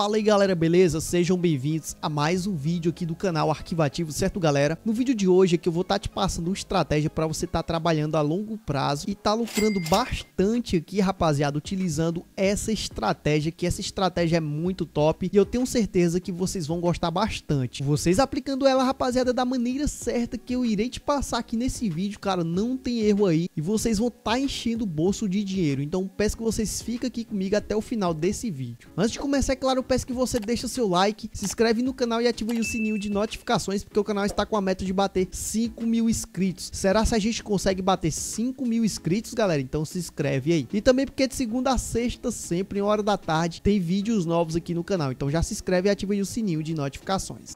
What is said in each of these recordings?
Fala aí galera, beleza? Sejam bem-vindos a mais um vídeo aqui do canal Arquivativo, certo galera? No vídeo de hoje aqui eu vou estar tá te passando uma estratégia para você estar tá trabalhando a longo prazo e tá lucrando bastante aqui, rapaziada, utilizando essa estratégia, que essa estratégia é muito top e eu tenho certeza que vocês vão gostar bastante. Vocês aplicando ela, rapaziada, da maneira certa que eu irei te passar aqui nesse vídeo, cara, não tem erro aí e vocês vão estar tá enchendo o bolso de dinheiro. Então peço que vocês fiquem aqui comigo até o final desse vídeo. Antes de começar, é claro, peço que você deixe o seu like, se inscreve no canal e ative o sininho de notificações, porque o canal está com a meta de bater 5 mil inscritos. Será se a gente consegue bater 5 mil inscritos, galera? Então se inscreve aí. E também porque de segunda a sexta, sempre em hora da tarde, tem vídeos novos aqui no canal. Então já se inscreve e ative o sininho de notificações.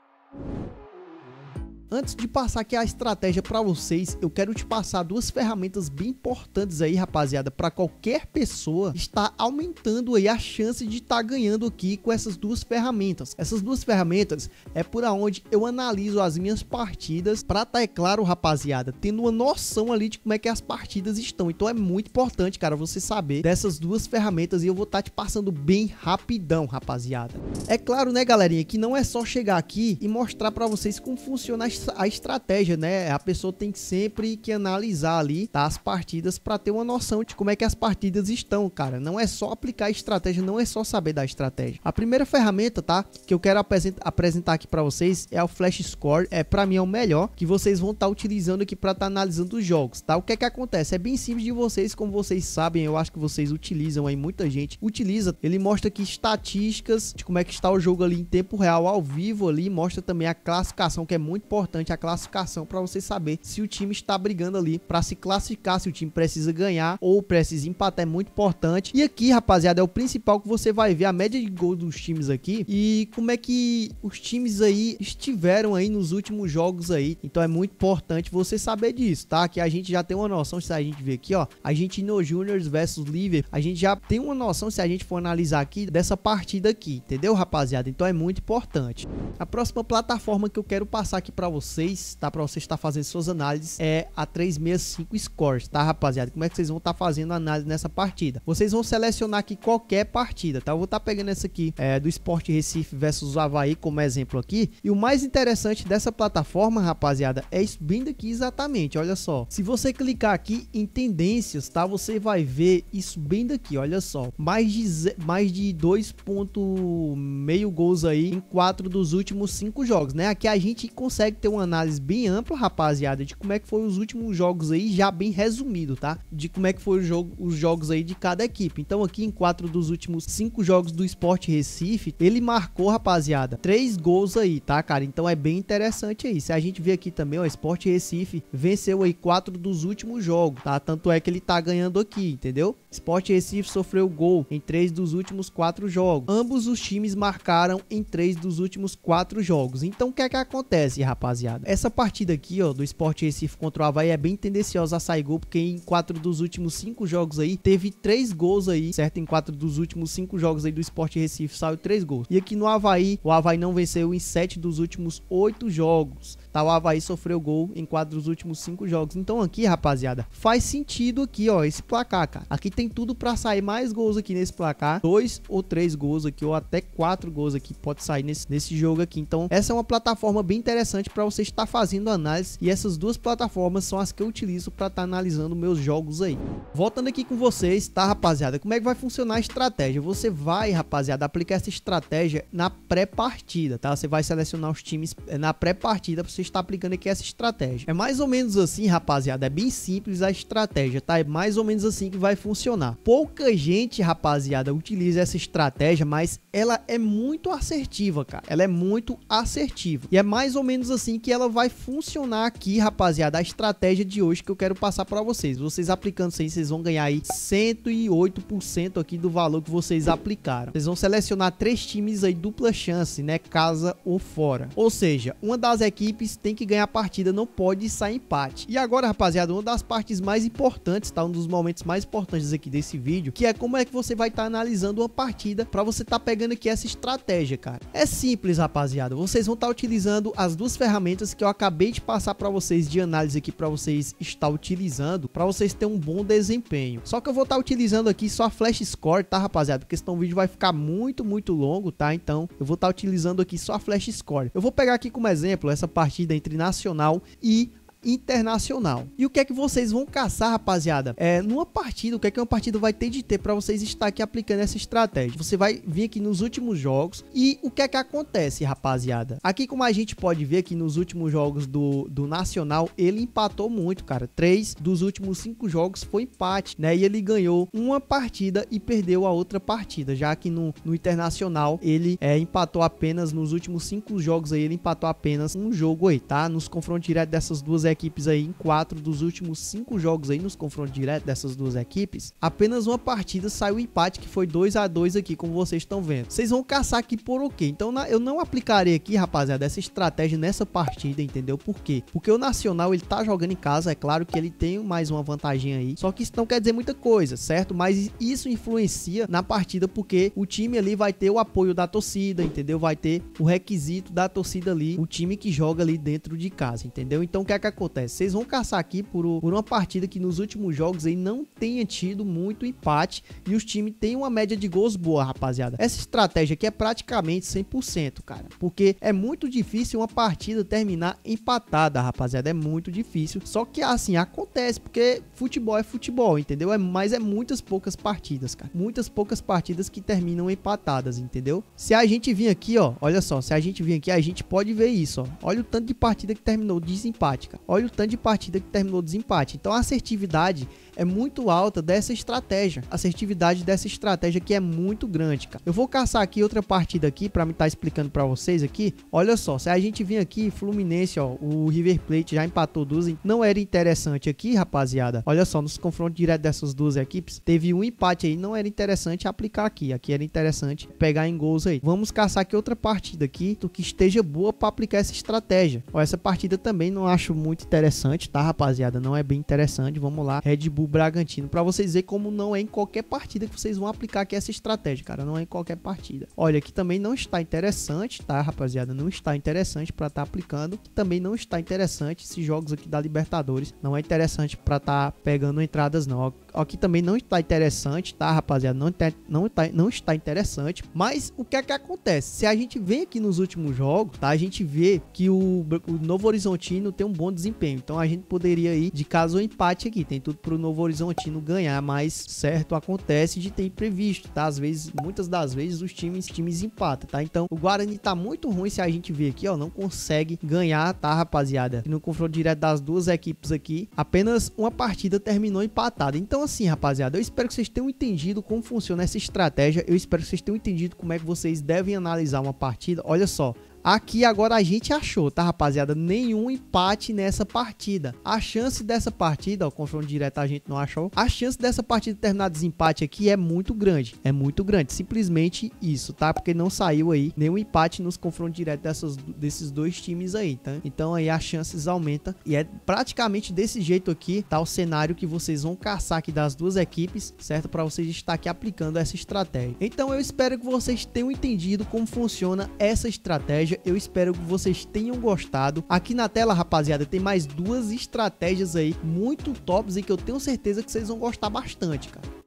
Antes de passar aqui a estratégia para vocês, eu quero te passar duas ferramentas bem importantes aí, rapaziada, para qualquer pessoa estar aumentando aí a chance de estar tá ganhando aqui com essas duas ferramentas. Essas duas ferramentas é por onde eu analiso as minhas partidas para estar, tá, é claro, rapaziada, tendo uma noção ali de como é que as partidas estão. Então é muito importante, cara, você saber dessas duas ferramentas e eu vou estar tá te passando bem rapidão, rapaziada. É claro, né, galerinha, que não é só chegar aqui e mostrar para vocês como funciona a a estratégia, né? A pessoa tem que sempre que analisar ali tá, as partidas para ter uma noção de como é que as partidas estão, cara. Não é só aplicar a estratégia, não é só saber da estratégia. A primeira ferramenta, tá? Que eu quero apresentar aqui para vocês é o Flash Score. É para mim é o melhor que vocês vão estar tá utilizando aqui para estar tá analisando os jogos, tá? O que é que acontece? É bem simples de vocês, como vocês sabem, eu acho que vocês utilizam aí muita gente utiliza. Ele mostra aqui estatísticas de como é que está o jogo ali em tempo real ao vivo ali, mostra também a classificação que é muito importante importante a classificação para você saber se o time está brigando ali para se classificar, se o time precisa ganhar ou precisa empatar, é muito importante. E aqui, rapaziada, é o principal que você vai ver a média de gol dos times aqui e como é que os times aí estiveram aí nos últimos jogos aí. Então é muito importante você saber disso, tá? Que a gente já tem uma noção se a gente ver aqui, ó, a gente no Juniors versus Liverpool, a gente já tem uma noção se a gente for analisar aqui dessa partida aqui, entendeu, rapaziada? Então é muito importante. A próxima plataforma que eu quero passar aqui para vocês, tá? Pra vocês estar tá fazendo suas análises, é a 365 Scores, tá, rapaziada? Como é que vocês vão estar tá fazendo análise nessa partida? Vocês vão selecionar aqui qualquer partida, tá? Eu vou estar tá pegando essa aqui é, do Sport Recife versus Havaí como exemplo aqui. E o mais interessante dessa plataforma, rapaziada, é isso bem daqui exatamente, olha só. Se você clicar aqui em tendências, tá? Você vai ver isso bem daqui, olha só. Mais de, mais de 2.5 gols aí em quatro dos últimos cinco jogos, né? Aqui a gente consegue ter uma análise bem ampla, rapaziada, de como é que foram os últimos jogos aí, já bem resumido, tá? De como é que foram jogo, os jogos aí de cada equipe. Então aqui em quatro dos últimos cinco jogos do Sport Recife, ele marcou, rapaziada, três gols aí, tá, cara? Então é bem interessante aí. Se a gente vê aqui também, ó, Sport Recife venceu aí quatro dos últimos jogos, tá? Tanto é que ele tá ganhando aqui, entendeu? Sport Recife sofreu gol em três dos últimos quatro jogos. Ambos os times marcaram em três dos últimos quatro jogos. Então o que é que acontece, rapaziada? rapaziada. Essa partida aqui, ó, do Sport Recife contra o Havaí é bem tendenciosa a sair gol, porque em quatro dos últimos cinco jogos aí, teve três gols aí, certo? Em quatro dos últimos cinco jogos aí do Sport Recife saiu três gols. E aqui no Havaí, o Havaí não venceu em sete dos últimos oito jogos. Tá, o Havaí sofreu gol em quatro dos últimos cinco jogos. Então aqui, rapaziada, faz sentido aqui, ó, esse placar, cara. Aqui tem tudo para sair mais gols aqui nesse placar. Dois ou três gols aqui, ou até quatro gols aqui pode sair nesse, nesse jogo aqui. Então essa é uma plataforma bem interessante para você estar fazendo análise e essas duas plataformas são as que eu utilizo para estar tá analisando meus jogos aí. Voltando aqui com vocês, tá rapaziada, como é que vai funcionar a estratégia? Você vai, rapaziada, aplicar essa estratégia na pré-partida, tá? Você vai selecionar os times eh, na pré-partida para você estar aplicando aqui essa estratégia. É mais ou menos assim, rapaziada, é bem simples a estratégia, tá? É mais ou menos assim que vai funcionar. Pouca gente, rapaziada, utiliza essa estratégia, mas ela é muito assertiva, cara. Ela é muito assertiva. E é mais ou menos assim assim que ela vai funcionar aqui, rapaziada, a estratégia de hoje que eu quero passar para vocês. Vocês aplicando isso aí, vocês vão ganhar aí 108% aqui do valor que vocês aplicaram. Vocês vão selecionar três times aí dupla chance, né, casa ou fora. Ou seja, uma das equipes tem que ganhar a partida, não pode sair empate. E agora, rapaziada, uma das partes mais importantes, tá? Um dos momentos mais importantes aqui desse vídeo, que é como é que você vai estar tá analisando uma partida para você estar tá pegando aqui essa estratégia, cara. É simples, rapaziada. Vocês vão estar tá utilizando as duas ferramentas ferramentas que eu acabei de passar para vocês de análise aqui para vocês estar utilizando, para vocês terem um bom desempenho. Só que eu vou estar tá utilizando aqui só a Flash Score, tá, rapaziada? Porque senão o vídeo vai ficar muito, muito longo, tá? Então, eu vou estar tá utilizando aqui só a Flash Score. Eu vou pegar aqui como exemplo essa partida entre Nacional e internacional. E o que é que vocês vão caçar, rapaziada? É, numa partida, o que é que uma partida vai ter de ter para vocês estar aqui aplicando essa estratégia? Você vai vir aqui nos últimos jogos e o que é que acontece, rapaziada? Aqui como a gente pode ver que nos últimos jogos do, do Nacional, ele empatou muito, cara. Três dos últimos cinco jogos foi empate, né? E ele ganhou uma partida e perdeu a outra partida, já que no, no Internacional ele é, empatou apenas nos últimos cinco jogos aí, ele empatou apenas um jogo aí, tá? Nos confrontos direto dessas duas equipes equipes aí em quatro dos últimos cinco jogos aí nos confrontos diretos dessas duas equipes, apenas uma partida saiu empate, que foi 2 a 2 aqui, como vocês estão vendo. Vocês vão caçar aqui por o quê? Então na, eu não aplicarei aqui, rapaziada, essa estratégia nessa partida, entendeu? Por quê? Porque o Nacional, ele tá jogando em casa, é claro que ele tem mais uma vantagem aí, só que isso não quer dizer muita coisa, certo? Mas isso influencia na partida, porque o time ali vai ter o apoio da torcida, entendeu? Vai ter o requisito da torcida ali, o time que joga ali dentro de casa, entendeu? Então o que é que acontece? acontece? Vocês vão caçar aqui por, por uma partida que nos últimos jogos aí não tenha tido muito empate e os times têm uma média de gols boa, rapaziada. Essa estratégia aqui é praticamente 100%, cara, porque é muito difícil uma partida terminar empatada, rapaziada, é muito difícil. Só que assim acontece, porque futebol é futebol, entendeu? É, mas é muitas poucas partidas, cara. Muitas poucas partidas que terminam empatadas, entendeu? Se a gente vir aqui, ó, olha só, se a gente vir aqui, a gente pode ver isso, ó. Olha o tanto de partida que terminou desempate, cara olha o tanto de partida que terminou desempate. Então a assertividade é muito alta dessa estratégia. A assertividade dessa estratégia que é muito grande, cara. Eu vou caçar aqui outra partida aqui para me estar tá explicando para vocês aqui. Olha só, se a gente vir aqui, Fluminense, ó, o River Plate já empatou duas. Não era interessante aqui, rapaziada. Olha só, nos confrontos direto dessas duas equipes, teve um empate aí. Não era interessante aplicar aqui. Aqui era interessante pegar em gols aí. Vamos caçar aqui outra partida aqui que esteja boa para aplicar essa estratégia. Ó, essa partida também não acho muito interessante, tá, rapaziada? Não é bem interessante. Vamos lá, Red Bull Bragantino. Para vocês verem como não é em qualquer partida que vocês vão aplicar aqui essa estratégia, cara. Não é em qualquer partida. Olha, que também não está interessante, tá, rapaziada? Não está interessante para estar tá aplicando. Que também não está interessante esses jogos aqui da Libertadores. Não é interessante para estar tá pegando entradas, não aqui também não está interessante, tá, rapaziada? Não, tá, não, tá, não está interessante. Mas o que é que acontece? Se a gente vem aqui nos últimos jogos, tá? A gente vê que o, o Novo Horizontino tem um bom desempenho. Então a gente poderia ir de caso um empate aqui. Tem tudo pro Novo Horizontino ganhar, mas certo acontece de ter imprevisto, tá? Às vezes, muitas das vezes, os times, times empatam, tá? Então o Guarani tá muito ruim se a gente vê aqui, ó, não consegue ganhar, tá, rapaziada? no confronto direto das duas equipes aqui, apenas uma partida terminou empatada. Então então, assim, rapaziada, eu espero que vocês tenham entendido como funciona essa estratégia. Eu espero que vocês tenham entendido como é que vocês devem analisar uma partida. Olha só, Aqui agora a gente achou, tá rapaziada? Nenhum empate nessa partida. A chance dessa partida, o confronto direto a gente não achou. A chance dessa partida terminar desempate aqui é muito grande. É muito grande. Simplesmente isso, tá? Porque não saiu aí nenhum empate nos confrontos diretos dessas, desses dois times aí, tá? Então aí as chances aumentam. E é praticamente desse jeito aqui, tá? O cenário que vocês vão caçar aqui das duas equipes, certo? Para vocês estar aqui aplicando essa estratégia. Então eu espero que vocês tenham entendido como funciona essa estratégia eu espero que vocês tenham gostado. Aqui na tela, rapaziada, tem mais duas estratégias aí muito tops e que eu tenho certeza que vocês vão gostar bastante, cara.